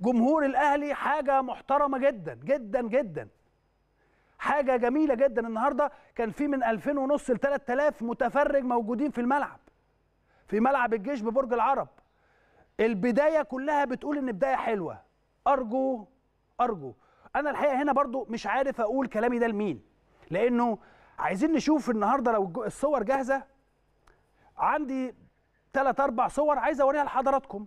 جمهور الاهلي حاجه محترمه جدا جدا جدا حاجه جميله جدا النهارده كان في من 2000 ونص ل 3000 متفرج موجودين في الملعب في ملعب الجيش ببرج العرب البدايه كلها بتقول ان بدايه حلوه ارجو ارجو انا الحقيقه هنا برضو مش عارف اقول كلامي ده لمين لانه عايزين نشوف النهارده لو الصور جاهزه عندي ثلاث اربع صور عايز اوريها لحضراتكم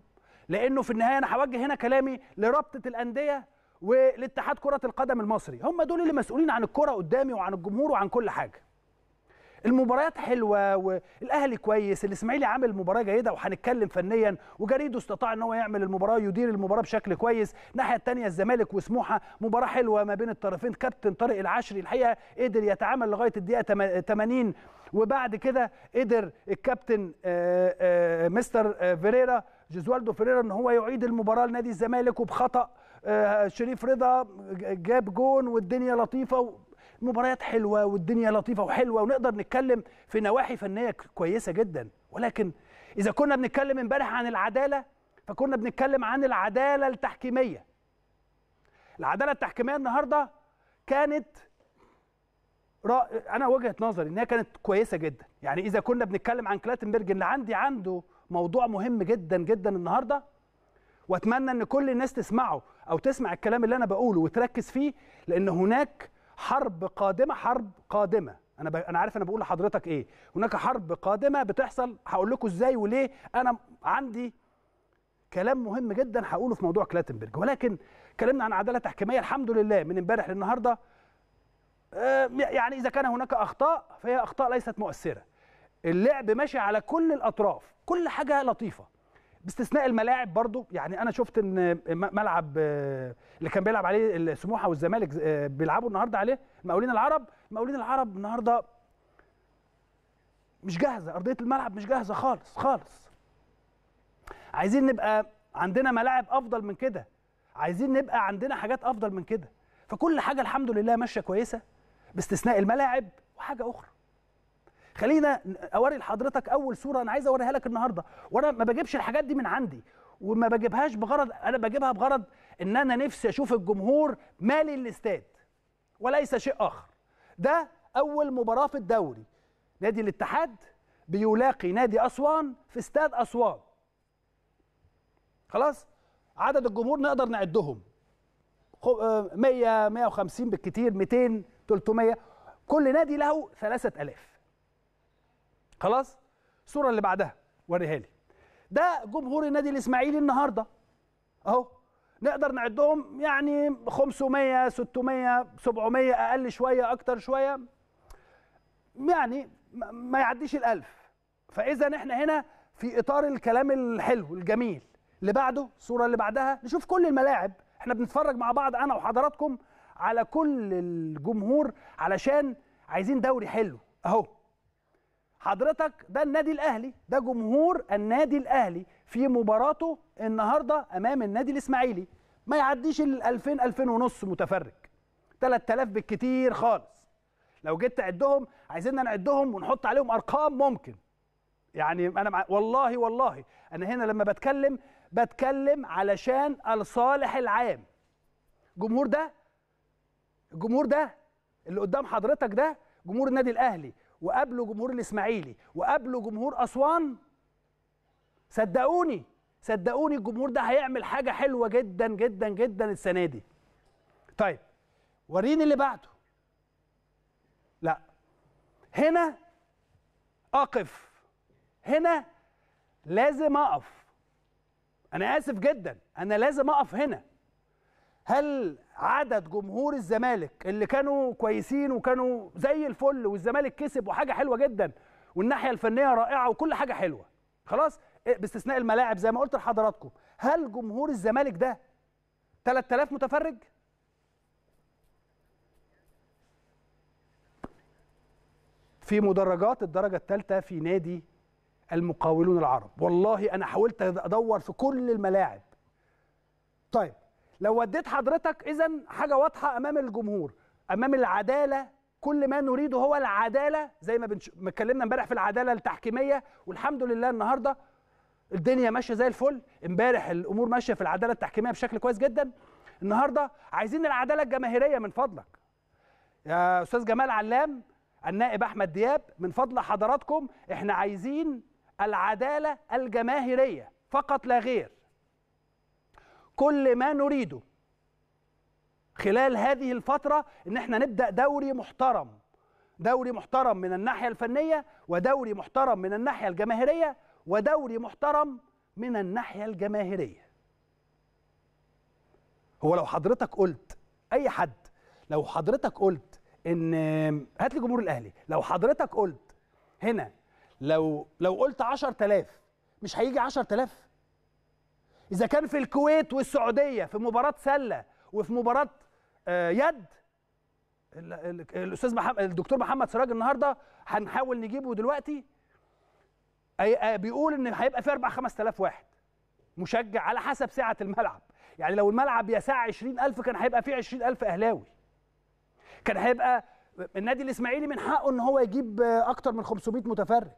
لانه في النهايه انا هوجه هنا كلامي لرابطه الانديه ولاتحاد كره القدم المصري هم دول اللي مسؤولين عن الكره قدامي وعن الجمهور وعن كل حاجه المباريات حلوه والاهلي كويس الاسماعيلي عامل مباراه جيده وهنتكلم فنيا وجريده استطاع ان هو يعمل المباراه يدير المباراه بشكل كويس الناحيه الثانيه الزمالك وسموحه مباراه حلوه ما بين الطرفين كابتن طارق العشري الحقيقه قدر يتعامل لغايه الدقيقه 80 وبعد كده قدر الكابتن آه، آه، مستر آه، فيريرا جوزوالدو فيريرا ان هو يعيد المباراه لنادي الزمالك وبخطا آه، شريف رضا جاب جون والدنيا لطيفه مباريات حلوه والدنيا لطيفه وحلوه ونقدر نتكلم في نواحي فنيه كويسه جدا ولكن اذا كنا بنتكلم امبارح عن العداله فكنا بنتكلم عن العداله التحكيميه العداله التحكيميه النهارده كانت انا وجهه نظري انها كانت كويسه جدا يعني اذا كنا بنتكلم عن كلاتنبرج ان عندي عنده موضوع مهم جدا جدا النهارده واتمنى ان كل الناس تسمعه او تسمع الكلام اللي انا بقوله وتركز فيه لان هناك حرب قادمه حرب قادمه انا ب... انا عارف انا بقول لحضرتك ايه هناك حرب قادمه بتحصل هقول لكم ازاي وليه انا عندي كلام مهم جدا هقوله في موضوع كلاتنبرج ولكن كلامنا عن عداله تحكيميه الحمد لله من امبارح للنهارده آه، يعني اذا كان هناك اخطاء فهي اخطاء ليست مؤثره اللعب ماشي على كل الاطراف كل حاجه لطيفه باستثناء الملاعب برضو يعني انا شفت ان ملعب آه، اللي كان بيلعب عليه السموحه والزمالك آه، بيلعبوا النهارده عليه مقاولين العرب مقاولين العرب النهارده مش جاهزه ارضيه الملعب مش جاهزه خالص خالص عايزين نبقى عندنا ملاعب افضل من كده عايزين نبقى عندنا حاجات افضل من كده فكل حاجه الحمد لله ماشيه كويسه باستثناء الملاعب وحاجه اخرى خلينا اوري لحضرتك اول صوره انا عايز اوريها لك النهارده وانا ما بجيبش الحاجات دي من عندي وما بجيبهاش بغرض انا بجيبها بغرض ان انا نفسي اشوف الجمهور مالي الاستاد وليس شيء اخر ده اول مباراه في الدوري نادي الاتحاد بيلاقي نادي اسوان في استاد اسوان خلاص عدد الجمهور نقدر نعدهم 100 150 آه، بالكتير 200 300 كل نادي له 3000 خلاص الصوره اللي بعدها وريها لي ده جمهور النادي الاسماعيلي النهارده اهو نقدر نعدهم يعني 500 600 700 اقل شويه اكتر شويه يعني ما يعديش الالف فاذا احنا هنا في اطار الكلام الحلو الجميل اللي بعده الصوره اللي بعدها نشوف كل الملاعب احنا بنتفرج مع بعض انا وحضراتكم على كل الجمهور علشان عايزين دوري حلو اهو حضرتك ده النادي الاهلي ده جمهور النادي الاهلي في مباراته النهارده امام النادي الاسماعيلي ما يعديش ال 2000 2000 ونص متفرج 3000 بالكتير خالص لو جيت تعدهم عايزيننا نعدهم ونحط عليهم ارقام ممكن يعني انا مع... والله والله انا هنا لما بتكلم بتكلم علشان الصالح العام الجمهور ده الجمهور ده اللي قدام حضرتك ده جمهور النادي الاهلي وقابله جمهور الاسماعيلي وقابله جمهور اسوان صدقوني صدقوني الجمهور ده هيعمل حاجه حلوه جدا جدا جدا السنه دي طيب وريني اللي بعده لا هنا اقف هنا لازم اقف انا اسف جدا انا لازم اقف هنا هل عدد جمهور الزمالك اللي كانوا كويسين وكانوا زي الفل والزمالك كسب وحاجه حلوه جدا والناحيه الفنيه رائعه وكل حاجه حلوه خلاص إيه، باستثناء الملاعب زي ما قلت لحضراتكم هل جمهور الزمالك ده 3000 متفرج في مدرجات الدرجه الثالثه في نادي المقاولون العرب والله انا حاولت ادور في كل الملاعب طيب لو وديت حضرتك اذا حاجه واضحه امام الجمهور امام العداله كل ما نريده هو العداله زي ما اتكلمنا امبارح في العداله التحكيميه والحمد لله النهارده الدنيا ماشيه زي الفل امبارح الامور ماشيه في العداله التحكيميه بشكل كويس جدا النهارده عايزين العداله الجماهيريه من فضلك يا استاذ جمال علام النائب احمد دياب من فضل حضراتكم احنا عايزين العدالة الجماهيرية فقط لا غير كل ما نريده خلال هذه الفترة ان احنا نبدأ دوري محترم دوري محترم من الناحية الفنية ودوري محترم من الناحية الجماهيرية ودوري محترم من الناحية الجماهيرية هو لو حضرتك قلت اي حد لو حضرتك قلت ان هات لي جمهور الاهلي لو حضرتك قلت هنا لو لو قلت 10000 مش هيجي 10000 اذا كان في الكويت والسعوديه في مباراه سله وفي مباراه آه، يد الاستاذ محمد الدكتور محمد سراج النهارده هنحاول نجيبه دلوقتي آه، بيقول ان هيبقى في 4 5000 واحد مشجع على حسب سعه الملعب يعني لو الملعب يسع 20000 كان هيبقى فيه 20000 اهلاوي كان هيبقى النادي الاسماعيلي من حقه ان هو يجيب آه، اكتر من 500 متفرج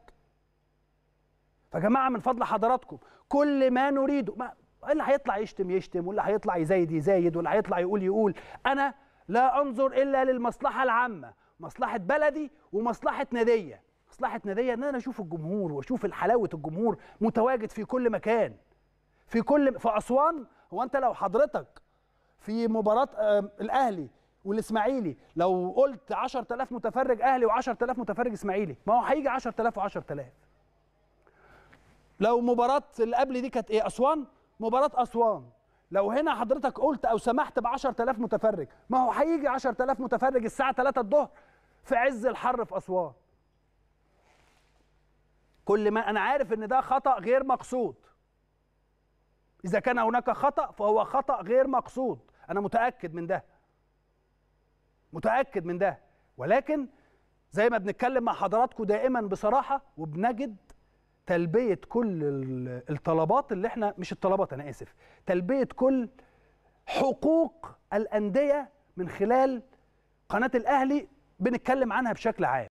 فجماعه من فضل حضراتكم كل ما نريده ما اللي هيطلع يشتم يشتم واللي هيطلع يزايد يزايد واللي هيطلع يقول يقول انا لا انظر الا للمصلحه العامه مصلحه بلدي ومصلحه ناديه مصلحه ناديه ان انا اشوف الجمهور واشوف الحلاوه الجمهور متواجد في كل مكان في كل في اسوان هو انت لو حضرتك في مباراه الاهلي والاسماعيلي لو قلت 10000 متفرج اهلي و10000 متفرج اسماعيلي ما هو هيجي 10000 و10000 لو مباراه اللي قبل دي كانت ايه اسوان مباراه اسوان لو هنا حضرتك قلت او سمحت ب 10000 متفرج ما هو هيجي 10000 متفرج الساعه 3 الظهر في عز الحر في اسوان كل ما انا عارف ان ده خطا غير مقصود اذا كان هناك خطا فهو خطا غير مقصود انا متاكد من ده متاكد من ده ولكن زي ما بنتكلم مع حضراتكم دائما بصراحه وبنجد تلبيه كل الطلبات اللي احنا مش الطلبات انا اسف تلبيه كل حقوق الانديه من خلال قناه الاهلي بنتكلم عنها بشكل عام